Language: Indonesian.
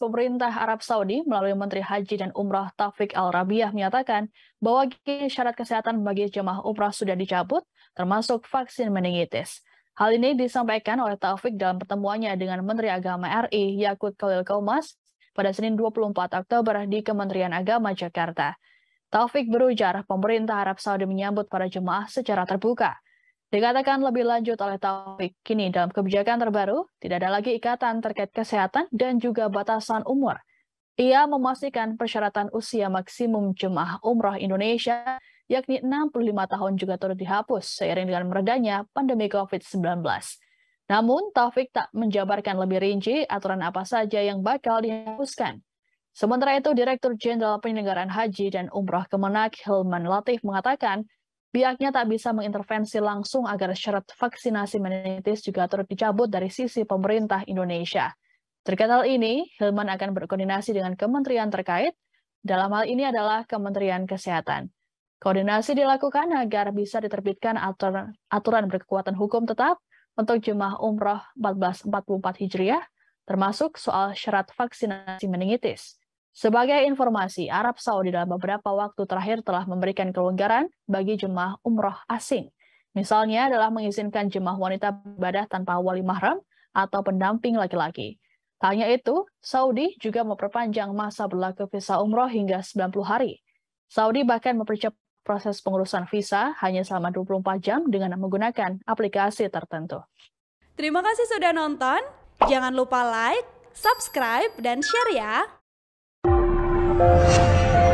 Pemerintah Arab Saudi melalui Menteri Haji dan Umrah Taufik Al-Rabiah menyatakan bahwa syarat kesehatan bagi jemaah umrah sudah dicabut, termasuk vaksin meningitis. Hal ini disampaikan oleh Taufik dalam pertemuannya dengan Menteri Agama RI Yakut Khalil Kaumas pada Senin 24 Oktober di Kementerian Agama Jakarta. Taufik berujar, pemerintah Arab Saudi menyambut para jemaah secara terbuka Dikatakan lebih lanjut oleh Taufik, kini dalam kebijakan terbaru tidak ada lagi ikatan terkait kesehatan dan juga batasan umur. Ia memastikan persyaratan usia maksimum jemaah umroh Indonesia yakni 65 tahun juga turut dihapus seiring dengan meredanya pandemi COVID-19. Namun, Taufik tak menjabarkan lebih rinci aturan apa saja yang bakal dihapuskan. Sementara itu, Direktur Jenderal Penyelenggaraan Haji dan Umroh Kemenak Hilman Latif mengatakan Pihaknya tak bisa mengintervensi langsung agar syarat vaksinasi meningitis juga turut dicabut dari sisi pemerintah Indonesia. Terkait hal ini, Hilman akan berkoordinasi dengan kementerian terkait, dalam hal ini adalah Kementerian Kesehatan. Koordinasi dilakukan agar bisa diterbitkan aturan, aturan berkekuatan hukum tetap untuk jemaah umroh 1444 Hijriah, termasuk soal syarat vaksinasi meningitis. Sebagai informasi, Arab Saudi dalam beberapa waktu terakhir telah memberikan kelonggaran bagi jemaah umroh asing. Misalnya adalah mengizinkan jemaah wanita ibadah tanpa wali mahram atau pendamping laki-laki. Tak itu, Saudi juga memperpanjang masa berlaku visa umroh hingga 90 hari. Saudi bahkan mempercepat proses pengurusan visa hanya selama 24 jam dengan menggunakan aplikasi tertentu. Terima kasih sudah nonton. Jangan lupa like, subscribe, dan share ya. Thank you.